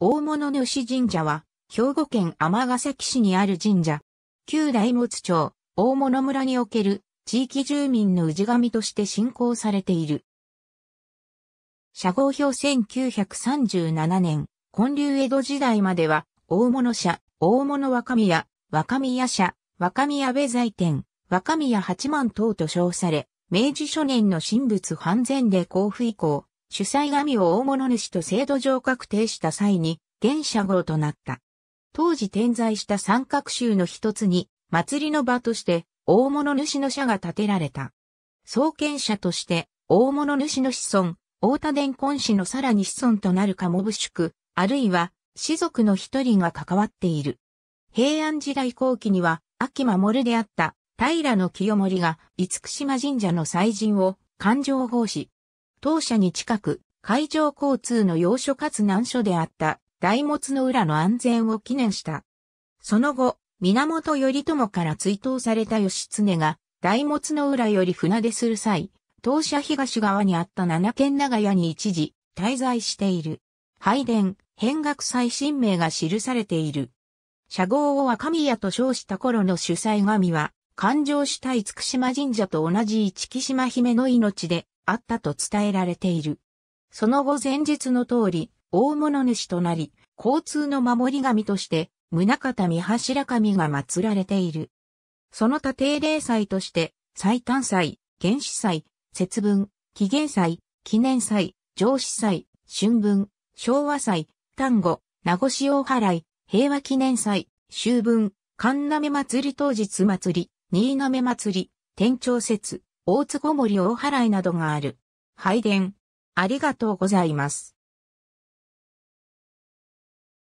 大物主神社は、兵庫県尼崎市にある神社。旧大物町、大物村における地域住民の氏神として信仰されている。社号表1937年、建立江戸時代までは、大物社、大物若宮、若宮社、若宮部財天、若宮八幡等と称され、明治初年の神仏半前で交付以降、主催神を大物主と制度上確定した際に、現社号となった。当時点在した三角州の一つに、祭りの場として、大物主の社が建てられた。創建者として、大物主の子孫、大田伝根氏のさらに子孫となるかもぶ宿、あるいは、士族の一人が関わっている。平安時代後期には、秋守であった、平清盛が、厳島神社の祭神を、環状奉仕、当社に近く、海上交通の要所かつ難所であった大物の浦の安全を記念した。その後、源頼朝から追悼された義経が、大物の浦より船出する際、当社東側にあった七軒長屋に一時滞在している。拝殿、変額祭神名が記されている。社号を若宮と称した頃の主催神は、勘定した厳島神社と同じ一木島姫の命で、あったと伝えられている。その後前日の通り、大物主となり、交通の守り神として、宗方三柱神が祀られている。その他定例祭として、祭誕祭、原始祭、節分、紀元祭、記念祭、上司祭、春分、昭和祭、丹後名護市大払い、平和記念祭、秋分、神鍋祭り当日祭り、新鍋祭り、天朝節、大津ごもり大払いなどがある。拝殿。ありがとうございます。